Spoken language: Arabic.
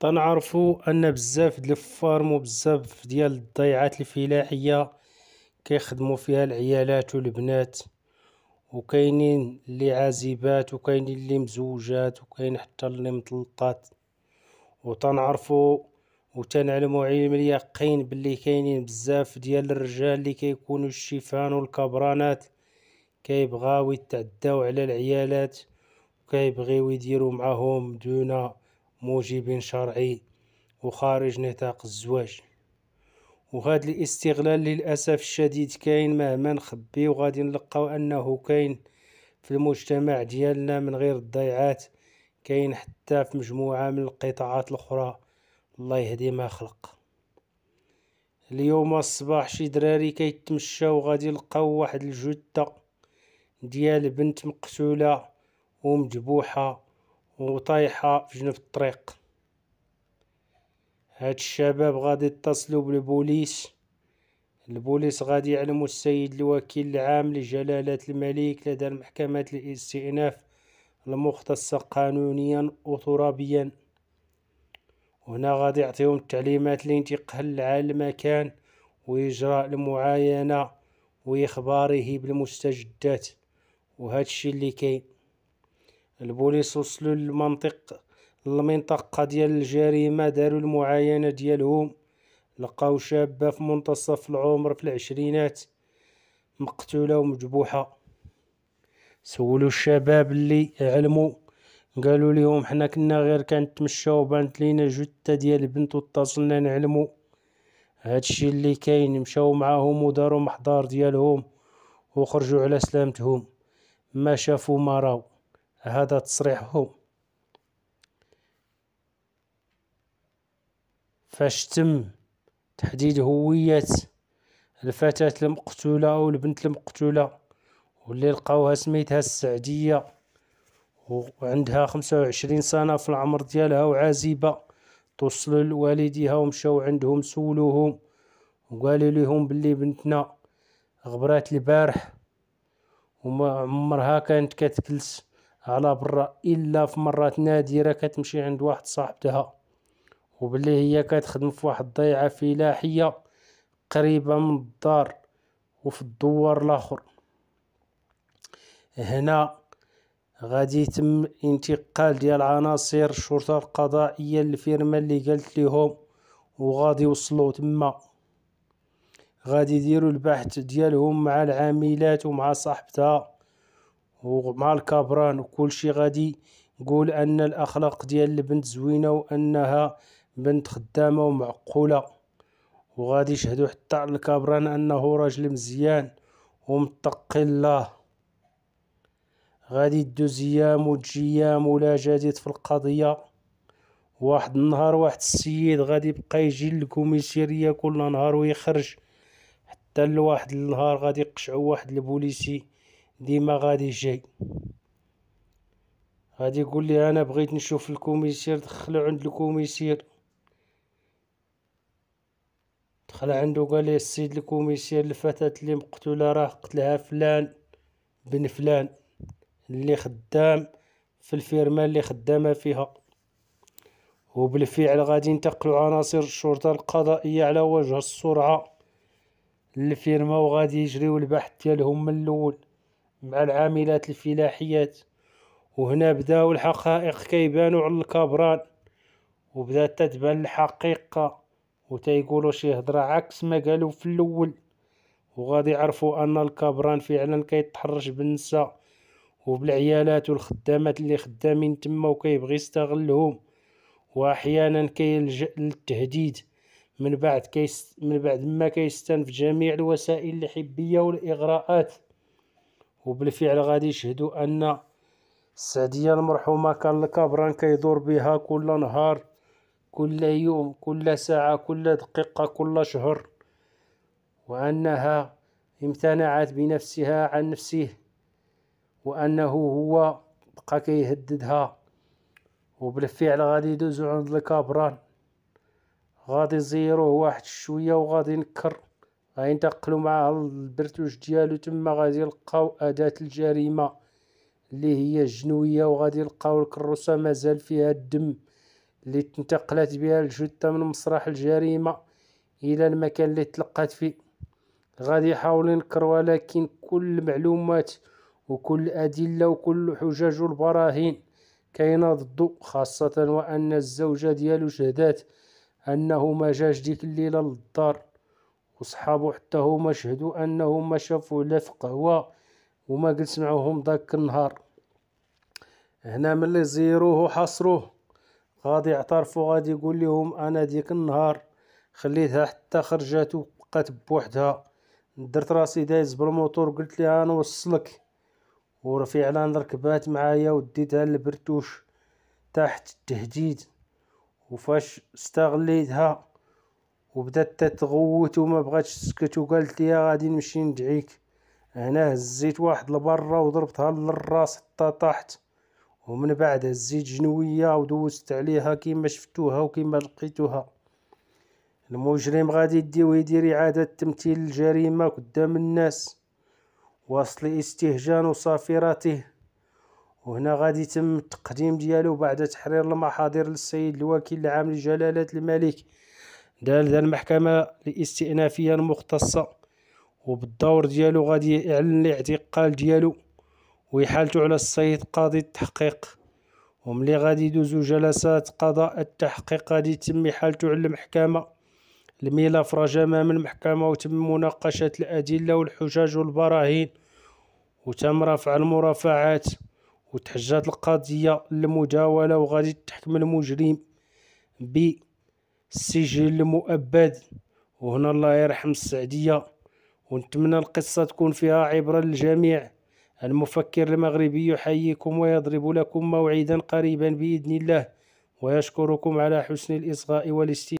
تنعرفوا ان بزاف ديال الفارم وبزاف ديال الضيعات الفلاحيه كيخدموا فيها العيالات والبنات وكاينين اللي عازبات وكاينين اللي مزوجات وكاين حتى اللي مطلقات وتنعرفوا وتنعلموا علم اليقين باللي كاينين بزاف ديال الرجال اللي كيكونوا الشيفان والكبرانات كيبغاو يتعداو على العيالات وكيبغيو يديروا معاهم دون موجب شرعي وخارج نطاق الزواج وهذا الاستغلال للأسف الشديد كاين مهما نخبي وغادي نلقاو أنه كاين في المجتمع ديالنا من غير الضيعات كاين حتى في مجموعة من القطاعات الأخرى الله يهدي ما خلق اليوم الصباح شي دراري كيتمشاو غادي يلقاو واحد الجثة ديال بنت مقتولة ومذبوحة وطايحة في جنب الطريق هاد الشباب غادي يتصلوا بالبوليس البوليس غادي يعلموا السيد الوكيل العام لجلالة الملك لدى المحكمة الاستئناف المختصة قانونيا وترابيا هنا غادي يعطيهم التعليمات لانتقال على المكان وإجراء المعاينة وإخباره بالمستجدات وهذا الشيء اللي كاين البوليس وصلوا للمنطق المنطقة ديال الجريمة داروا المعاينة ديالهم لقاو شابة في منتصف العمر في العشرينات مقتولة ومجبوحة سولوا الشباب اللي علموا قالوا لهم حنا كنا غير كنتمشاو بانت لينا جثة ديال البنت واتصلنا نعلمو هادشي اللي كاين مشاو معاهم وداروا محضار ديالهم وخرجوا على سلامتهم ما شافوا ما راو هذا تصريحهم فاش تم تحديد هوية الفتاة المقتولة أو البنت المقتولة واللي لقاوها سميتها السعدية وعندها خمسة وعشرين سنة في العمر ديالها وعازبة توصل لوالديها ومشاو عندهم سولوهم وقالوا لهم بلي بنتنا غبرات البارح وما عمرها كانت كتكلس على برا الا في مرات نادره كتمشي عند واحد صاحبتها وبلي هي كتخدم في واحد الضيعه فلاحيه قريبه من الدار وفي الدوار الاخر هنا غادي يتم انتقال ديال عناصر الشرطه القضائيه للفيرما اللي قالت لهم وغادي يوصلوا تما غادي يديروا البحث ديالهم مع العاملات ومع صاحبتها ومع الكابران وكل شيء غادي يقول ان الاخلاق ديال البنت زوينه وانها بنت خدامه ومعقوله وغادي يشهدوا حتى على الكابران انه راجل مزيان ومتقي الله غادي يدوز ايام وتجي ولا جديد في القضيه واحد النهار واحد السيد غادي يبقى يجي للكوميسيريه كل نهار ويخرج حتى لواحد النهار غادي يقشعو واحد البوليسي ديما غادي جاي غادي يقول لي انا بغيت نشوف الكوميسير دخلو عند الكوميسير دخل عنده قال لي السيد الكوميسير الفتاة اللي مقتولة راه قتلها فلان بن فلان اللي خدام في الفيرما اللي خدامة فيها وبالفعل غادي ينتقلوا عناصر الشرطة القضائية على وجه السرعة للفيرما وغادي يجريو البحث ديالهم من الاول مع العاملات الفلاحيات وهنا بداو الحقائق كيبانو على الكبران وبدات تتبان الحقيقة وتيقولوا شي هضرة عكس ما قالوا في الاول وغادي يعرفوا ان الكبران فعلا كيتحرش بالنساء وبالعيالات والخدامات اللي خدامين تما وكيبغي يستغلهم واحيانا كيلجا للتهديد من بعد كيس من بعد ما كيستنف جميع الوسائل الحبيه والاغراءات وبالفعل غادي يشهدوا ان السعديه المرحومه كان الكبران كيدور بها كل نهار كل يوم كل ساعه كل دقيقه كل شهر وانها امتنعت بنفسها عن نفسه وانه هو بقى كيهددها وبالفعل غادي يدوزو عند الكابران غادي يزيروه واحد شويه وغادي ينكر غينتقلوا معاه البرتوش ديالو تما غادي يلقاو اداه الجريمه اللي هي الجنويه وغادي يلقاو الكروسه مازال فيها الدم اللي تنتقلات بها الجثه من مسرح الجريمه الى المكان اللي تلقات فيه غادي يحاولوا ينكروا ولكن كل المعلومات وكل الادله وكل الحجج والبراهين كاينه ضده خاصه وان الزوجه ديالو شهدات انه ما جاش ديك الليله للدار وصحابو حتى هما شهدوا انهم ما شافوا لا في قهوه وما جلس معاهم ذاك النهار هنا ملي زيروه وحصروه غادي يعترفوا غادي يقول لهم انا ديك النهار خليتها حتى خرجات وبقات بوحدها درت راسي دايز بالموتور قلت لها نوصلك وفعلا ركبات معايا وديتها للبرتوش تحت التهديد وفاش استغليتها وبدات تتغوت وما بغاتش تسكت وقالت لي غادي نمشي ندعيك هنا هزيت واحد لبرا وضربتها للراس حتى طاحت ومن بعد هزيت جنويه ودوزت عليها كيما شفتوها وكيما لقيتوها المجرم غادي يديو يدير اعاده تمثيل الجريمه قدام الناس واصل استهجان وصافراته وهنا غادي يتم التقديم ديالو بعد تحرير المحاضر للسيد الوكيل العام لجلاله الملك دار المحكمة الاستئنافية المختصة وبالدور ديالو غادي يعلن الاعتقال ديالو ويحالته على السيد قاضي التحقيق وملي غادي يدوزو جلسات قضاء التحقيق غادي يتم حالته على المحكمة الملف رجا أمام المحكمة وتم مناقشة الأدلة والحجج والبراهين وتم رفع المرافعات وتحجات القضية للمداولة وغادي تحكم المجرم ب السجل المؤبد وهنا الله يرحم السعدية ونتمنى القصة تكون فيها عبرة للجميع المفكر المغربي يحييكم ويضرب لكم موعدا قريبا بإذن الله ويشكركم على حسن الإصغاء والاستماع